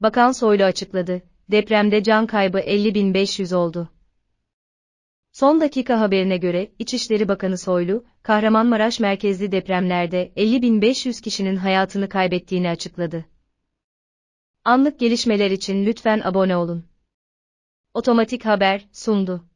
Bakan Soylu açıkladı, depremde can kaybı 50.500 oldu. Son dakika haberine göre, İçişleri Bakanı Soylu, Kahramanmaraş merkezli depremlerde 50.500 kişinin hayatını kaybettiğini açıkladı. Anlık gelişmeler için lütfen abone olun. Otomatik Haber sundu.